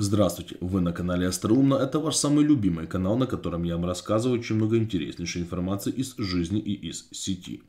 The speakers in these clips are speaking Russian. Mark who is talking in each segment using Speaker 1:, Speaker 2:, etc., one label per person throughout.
Speaker 1: Здравствуйте, вы на канале Остроумно, это ваш самый любимый канал, на котором я вам рассказываю очень много интереснейшей информации из жизни и из сети.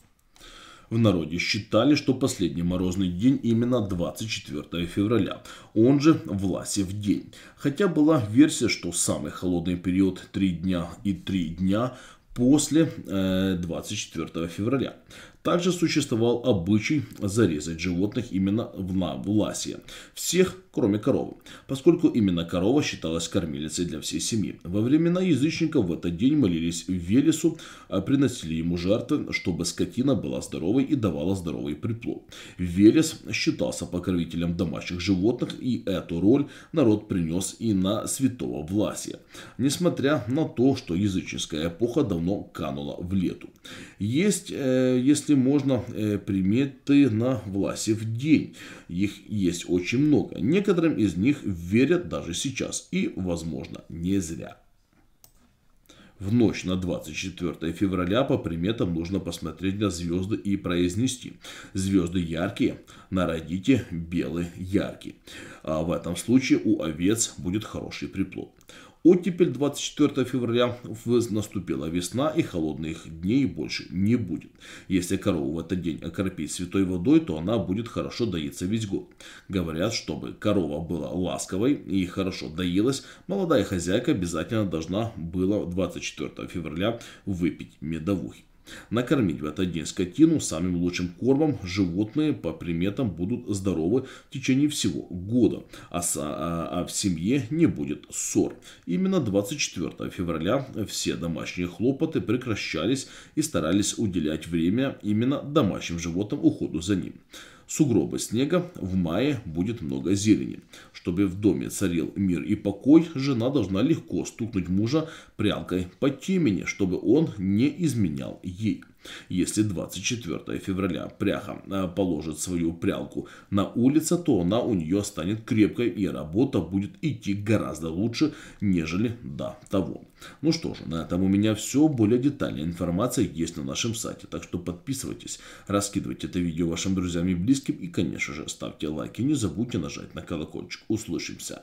Speaker 1: В народе считали, что последний морозный день именно 24 февраля, он же Власев день. Хотя была версия, что самый холодный период 3 дня и 3 дня после 24 э, февраля. Также существовал обычай зарезать животных именно в Навласье. Всех, кроме коровы. Поскольку именно корова считалась кормилицей для всей семьи. Во времена язычников в этот день молились Велесу, а приносили ему жертвы, чтобы скотина была здоровой и давала здоровый приплод. Велес считался покровителем домашних животных, и эту роль народ принес и на святого Власия. Несмотря на то, что языческая эпоха давно давно канула в лету. Есть, э, если можно, э, приметы на в день. Их есть очень много. Некоторым из них верят даже сейчас. И, возможно, не зря. В ночь на 24 февраля по приметам нужно посмотреть на звезды и произнести. Звезды яркие, народите белый яркий. А в этом случае у овец будет хороший приплод. Оттепель 24 февраля наступила весна и холодных дней больше не будет. Если корову в этот день окропить святой водой, то она будет хорошо доиться весь год. Говорят, чтобы корова была ласковой и хорошо доилась, молодая хозяйка обязательно должна была 24 февраля выпить медовухи. Накормить в этот день скотину самым лучшим кормом животные по приметам будут здоровы в течение всего года, а, а, а в семье не будет ссор. Именно 24 февраля все домашние хлопоты прекращались и старались уделять время именно домашним животным уходу за ним сугробы снега, в мае будет много зелени. Чтобы в доме царил мир и покой, жена должна легко стукнуть мужа прялкой по темени, чтобы он не изменял ей. Если 24 февраля пряха э, положит свою прялку на улице, то она у нее станет крепкой и работа будет идти гораздо лучше, нежели до того. Ну что же, на этом у меня все. Более детальная информация есть на нашем сайте, так что подписывайтесь, раскидывайте это видео вашим друзьям и близким и, конечно же, ставьте лайки. Не забудьте нажать на колокольчик. Услышимся!